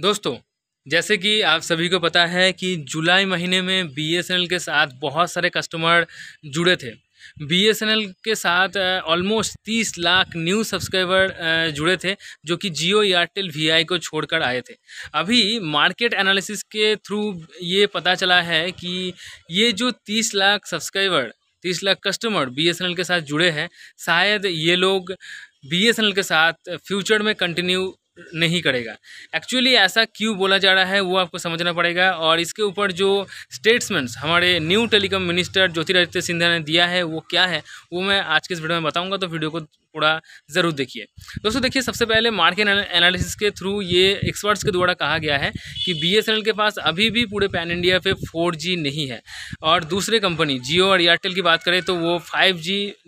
दोस्तों जैसे कि आप सभी को पता है कि जुलाई महीने में बीएसएनएल के साथ बहुत सारे कस्टमर जुड़े थे बीएसएनएल के साथ ऑलमोस्ट तीस लाख न्यू सब्सक्राइबर जुड़े थे जो कि जियो एयरटेल वी को छोड़कर आए थे अभी मार्केट एनालिसिस के थ्रू ये पता चला है कि ये जो तीस लाख सब्सक्राइबर तीस लाख कस्टमर बीएसएनएल के साथ जुड़े हैं शायद ये लोग बीएसएनएल के साथ फ्यूचर में कंटिन्यू नहीं करेगा एक्चुअली ऐसा क्यों बोला जा रहा है वो आपको समझना पड़ेगा और इसके ऊपर जो स्टेट्समेंट्स हमारे new telecom minister Jyotiraditya Scindia ने दिया है वो क्या है वो मैं आज के इस वीडियो में बताऊंगा तो वीडियो को पूरा ज़रूर देखिए दोस्तों देखिए सबसे पहले मार्केट एनालिसिस के थ्रू ये एक्सपर्ट्स के द्वारा कहा गया है कि बी के पास अभी भी पूरे पैन इंडिया पे फोर नहीं है और दूसरे कंपनी जियो और एयरटेल की बात करें तो वो फाइव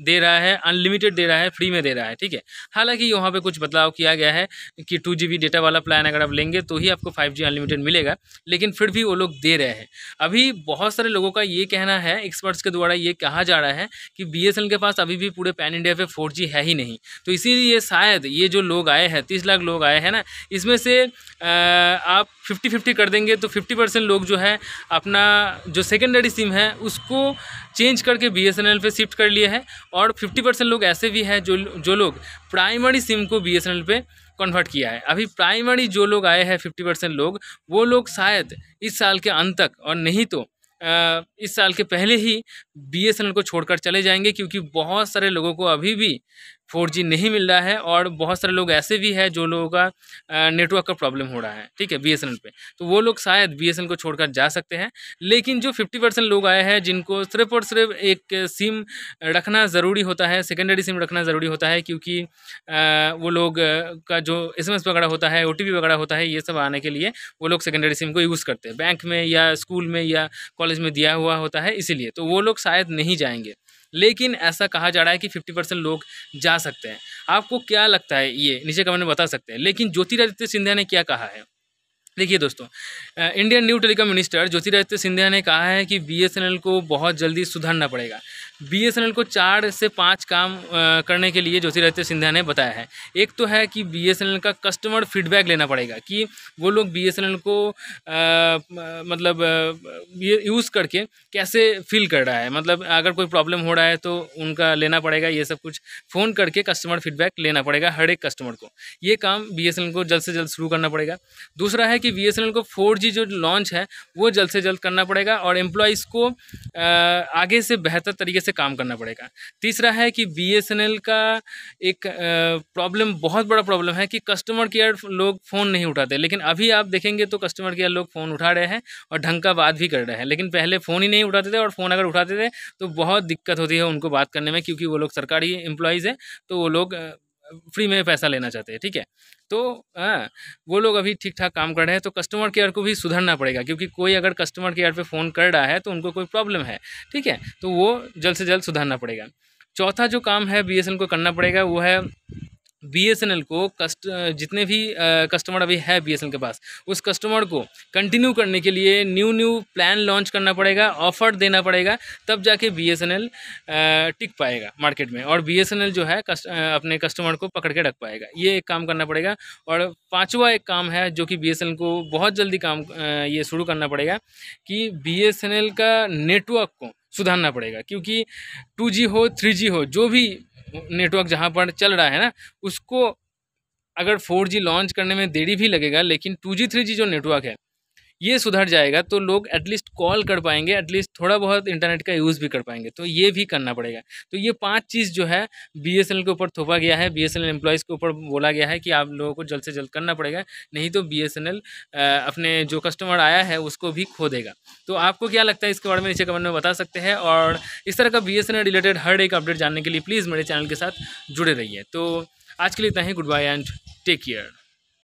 दे रहा है अनलिमिटेड दे रहा है फ्री में दे रहा है ठीक है हालांकि यहाँ पर कुछ बदलाव किया गया है कि टू डेटा वाला प्लान अगर आप लेंगे तो ही आपको फाइव अनलिमिटेड मिलेगा लेकिन फिर भी वो लोग दे रहे हैं अभी बहुत सारे लोगों का ये कहना है एक्सपर्ट्स के द्वारा ये कहा जा रहा है कि बी के पास अभी भी पूरे पैन इंडिया पे फोर है ही ही नहीं तो इसीलिए शायद ये जो लोग आए हैं तीस लाख लोग आए हैं ना इसमें से आप फिफ्टी फिफ्टी कर देंगे तो फिफ्टी परसेंट लोग जो है अपना जो सेकेंडरी सिम है उसको चेंज करके बी एस एन एल पर शिफ्ट कर लिए है और फिफ्टी परसेंट लोग ऐसे भी हैं जो जो लोग प्राइमरी सिम को बी एस एन एल पे कन्वर्ट किया है अभी प्राइमरी जो लोग आए हैं फिफ्टी परसेंट लोग वो लोग शायद इस साल के अंत तक और नहीं तो इस साल के पहले ही बी को छोड़कर चले जाएंगे क्योंकि बहुत सारे लोगों को अभी भी फोर जी नहीं मिल रहा है और बहुत सारे लोग ऐसे भी हैं जो लोगों का नेटवर्क का प्रॉब्लम हो रहा है ठीक है बी एस एन पे तो वो लोग शायद बी एस एन को छोड़कर जा सकते हैं लेकिन जो फिफ्टी परसेंट लोग आए हैं जिनको सिर्फ और सिर्फ एक सिम रखना ज़रूरी होता है सेकेंडरी सिम रखना ज़रूरी होता है क्योंकि वो लोग का जो एस एम एस वगैरह होता है ओ टी पी वगैरह होता है ये सब आने के लिए वो लोग सेकेंडरी सिम को यूज़ करते हैं बैंक में या स्कूल में या कॉलेज में दिया हुआ होता है इसीलिए तो वो लोग शायद नहीं जाएंगे लेकिन ऐसा कहा जा रहा है कि फिफ्टी परसेंट लोग जा सकते हैं आपको क्या लगता है ये नीचे कमेंट में बता सकते हैं लेकिन ज्योतिरादित्य सिंधिया ने क्या कहा है देखिए दोस्तों Indian new telecom minister Jyotiraditya Scindia ने कहा है कि बीएसएनएल को बहुत जल्दी सुधारना पड़ेगा बीएसएनएल को चार से पाँच काम करने के लिए ज्योतिरादित्य सिंधिया ने बताया है एक तो है कि बीएसएनएल का कस्टमर फीडबैक लेना पड़ेगा कि वो लोग बीएसएनएल को आ, मतलब यूज़ करके कैसे फील कर रहा है मतलब अगर कोई प्रॉब्लम हो रहा है तो उनका लेना पड़ेगा ये सब कुछ फ़ोन करके कस्टमर फीडबैक लेना पड़ेगा हर एक कस्टमर को ये काम बी को जल्द से जल्द शुरू करना पड़ेगा दूसरा है कि बी को फोर जो लॉन्च है वो जल्द से जल्द करना पड़ेगा और एम्प्लॉयज़ को आगे से बेहतर तरीके से काम करना पड़ेगा तीसरा है कि बी का एक प्रॉब्लम बहुत बड़ा प्रॉब्लम है कि कस्टमर केयर लोग फ़ोन नहीं उठाते लेकिन अभी आप देखेंगे तो कस्टमर केयर लोग फ़ोन उठा रहे हैं और ढंग का बात भी कर रहे हैं लेकिन पहले फ़ोन ही नहीं उठाते थे और फ़ोन अगर उठाते थे तो बहुत दिक्कत होती है उनको बात करने में क्योंकि वो लोग सरकारी एम्प्लॉयज़ हैं तो वो लोग फ्री में पैसा लेना चाहते हैं ठीक है तो आ, हाँ, वो लोग अभी ठीक ठाक काम कर रहे हैं तो कस्टमर केयर को भी सुधरना पड़ेगा क्योंकि कोई अगर कस्टमर केयर पे फ़ोन कर रहा है तो उनको कोई प्रॉब्लम है ठीक है तो वो जल्द से जल्द सुधारना पड़ेगा चौथा जो काम है बी को करना पड़ेगा वो है बीएसएनएल को कस्ट जितने भी कस्टमर अभी है बीएसएनएल के पास उस कस्टमर को कंटिन्यू करने के लिए न्यू न्यू प्लान लॉन्च करना पड़ेगा ऑफर देना पड़ेगा तब जाके बीएसएनएल टिक पाएगा मार्केट में और बीएसएनएल जो है कस्ट, अपने कस्टमर को पकड़ के रख पाएगा ये एक काम करना पड़ेगा और पाँचवा एक काम है जो कि एल को बहुत जल्दी काम ये शुरू करना पड़ेगा कि एल का नेटवर्क को सुधारना पड़ेगा क्योंकि टू जी हो थ्री जी हो जो भी नेटवर्क जहाँ पर चल रहा है ना उसको अगर फोर लॉन्च करने में देरी भी लगेगा लेकिन टू जी जो नेटवर्क है ये सुधर जाएगा तो लोग एटलीस्ट कॉल कर पाएंगे एटलीस्ट थोड़ा बहुत इंटरनेट का यूज़ भी कर पाएंगे तो ये भी करना पड़ेगा तो ये पांच चीज़ जो है बी के ऊपर थोपा गया है बी एस के ऊपर बोला गया है कि आप लोगों को जल्द से जल्द करना पड़ेगा नहीं तो बी अपने जो कस्टमर आया है उसको भी खो देगा तो आपको क्या लगता है इसके बारे में नीचे कमेंट में बता सकते हैं और इस तरह का बी रिलेटेड हर एक अपडेट जानने के लिए प्लीज़ मेरे चैनल के साथ जुड़े रहिए तो आज के लिए इतना ही goodbye and take care